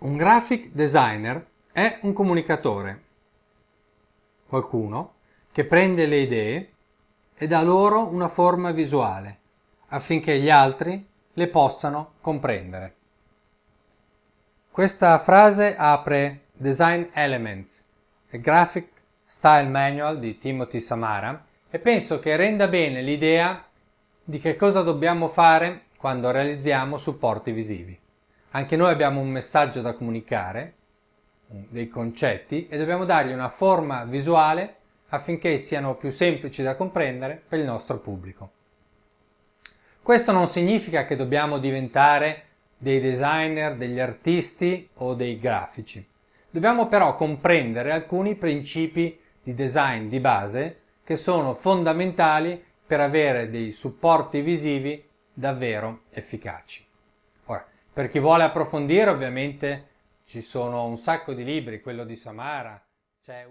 Un graphic designer è un comunicatore, qualcuno che prende le idee e dà loro una forma visuale affinché gli altri le possano comprendere. Questa frase apre Design Elements, il graphic style manual di Timothy Samara e penso che renda bene l'idea di che cosa dobbiamo fare quando realizziamo supporti visivi. Anche noi abbiamo un messaggio da comunicare, dei concetti, e dobbiamo dargli una forma visuale affinché siano più semplici da comprendere per il nostro pubblico. Questo non significa che dobbiamo diventare dei designer, degli artisti o dei grafici. Dobbiamo però comprendere alcuni principi di design di base che sono fondamentali per avere dei supporti visivi davvero efficaci. Per chi vuole approfondire ovviamente ci sono un sacco di libri, quello di Samara, cioè...